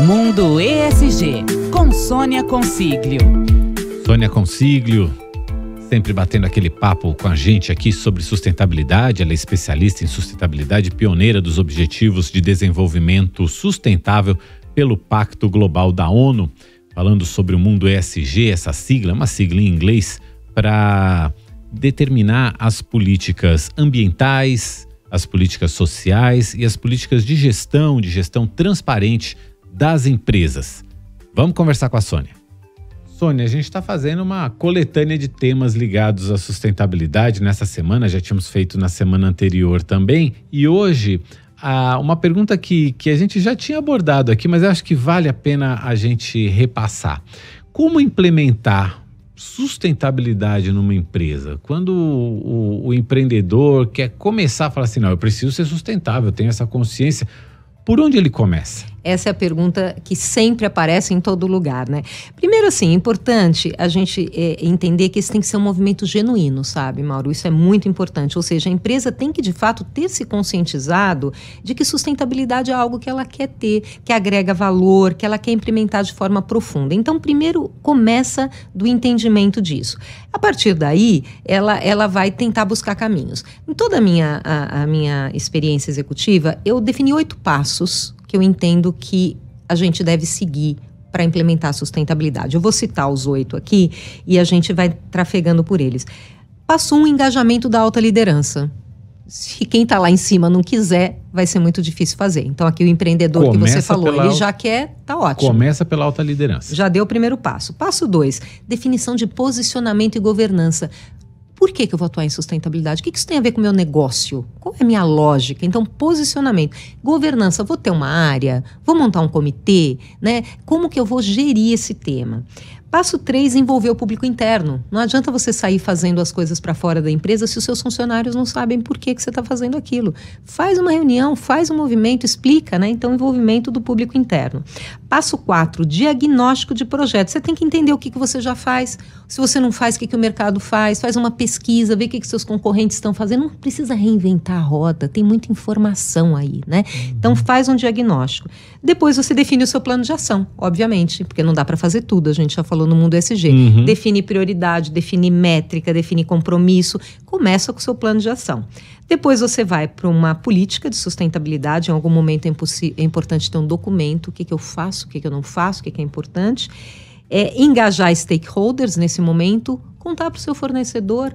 Mundo ESG, com Sônia Consiglio. Sônia Consiglio, sempre batendo aquele papo com a gente aqui sobre sustentabilidade. Ela é especialista em sustentabilidade, pioneira dos Objetivos de Desenvolvimento Sustentável pelo Pacto Global da ONU. Falando sobre o mundo ESG, essa sigla, uma sigla em inglês, para determinar as políticas ambientais, as políticas sociais e as políticas de gestão, de gestão transparente das empresas. Vamos conversar com a Sônia. Sônia, a gente está fazendo uma coletânea de temas ligados à sustentabilidade nessa semana, já tínhamos feito na semana anterior também, e hoje uma pergunta que, que a gente já tinha abordado aqui, mas acho que vale a pena a gente repassar. Como implementar sustentabilidade numa empresa? Quando o, o, o empreendedor quer começar a falar assim, não, eu preciso ser sustentável, eu tenho essa consciência, por onde ele começa? Essa é a pergunta que sempre aparece em todo lugar, né? Primeiro, assim, é importante a gente é, entender que esse tem que ser um movimento genuíno, sabe, Mauro? Isso é muito importante. Ou seja, a empresa tem que, de fato, ter se conscientizado de que sustentabilidade é algo que ela quer ter, que agrega valor, que ela quer implementar de forma profunda. Então, primeiro, começa do entendimento disso. A partir daí, ela, ela vai tentar buscar caminhos. Em toda a minha, a, a minha experiência executiva, eu defini oito passos que eu entendo que a gente deve seguir para implementar a sustentabilidade. Eu vou citar os oito aqui e a gente vai trafegando por eles. Passo um, engajamento da alta liderança. Se quem está lá em cima não quiser, vai ser muito difícil fazer. Então, aqui o empreendedor Começa que você falou, pela... ele já quer, tá ótimo. Começa pela alta liderança. Já deu o primeiro passo. Passo dois, definição de posicionamento e governança. Por que, que eu vou atuar em sustentabilidade? O que, que isso tem a ver com o meu negócio? Qual é a minha lógica? Então, posicionamento. Governança, vou ter uma área? Vou montar um comitê? Né? Como que eu vou gerir esse tema? Passo 3, envolver o público interno. Não adianta você sair fazendo as coisas para fora da empresa se os seus funcionários não sabem por que, que você está fazendo aquilo. Faz uma reunião, faz um movimento, explica, né? Então, envolvimento do público interno. Passo 4, diagnóstico de projeto. Você tem que entender o que, que você já faz. Se você não faz, o que, que o mercado faz. Faz uma pesquisa, vê o que, que seus concorrentes estão fazendo. Não precisa reinventar a roda, tem muita informação aí, né? Uhum. Então, faz um diagnóstico. Depois, você define o seu plano de ação, obviamente, porque não dá para fazer tudo, a gente já falou falou no mundo é SG. Uhum. Definir prioridade, definir métrica, definir compromisso. Começa com o seu plano de ação. Depois você vai para uma política de sustentabilidade. Em algum momento é, é, importante ter um documento: o que, que eu faço, o que, que eu não faço, o que, que é importante. É, engajar stakeholders nesse momento, contar para o seu fornecedor,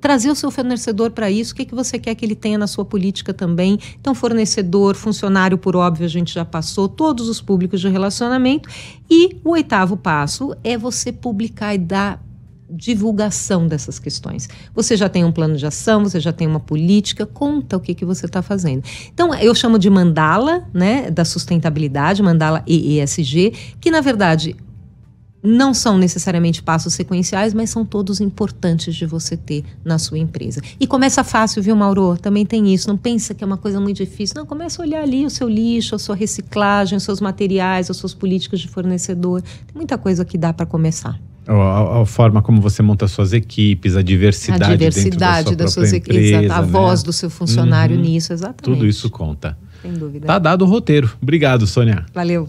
trazer o seu fornecedor para isso, o que, que você quer que ele tenha na sua política também. Então, fornecedor, funcionário, por óbvio, a gente já passou, todos os públicos de relacionamento. E o oitavo passo é você publicar e dar divulgação dessas questões. Você já tem um plano de ação, você já tem uma política, conta o que, que você está fazendo. Então, eu chamo de mandala, né, da sustentabilidade, mandala ESG, que na verdade não são necessariamente passos sequenciais, mas são todos importantes de você ter na sua empresa. E começa fácil, viu, Mauro? Também tem isso. Não pensa que é uma coisa muito difícil. Não, começa a olhar ali o seu lixo, a sua reciclagem, os seus materiais, as suas políticas de fornecedor. Tem muita coisa que dá para começar. A, a, forma como você monta suas equipes, a diversidade, a diversidade da sua das suas empresa, equipes, a né? voz do seu funcionário uhum. nisso, exatamente. Tudo isso conta. Sem dúvida. Tá dado o roteiro. Obrigado, Sônia. Valeu.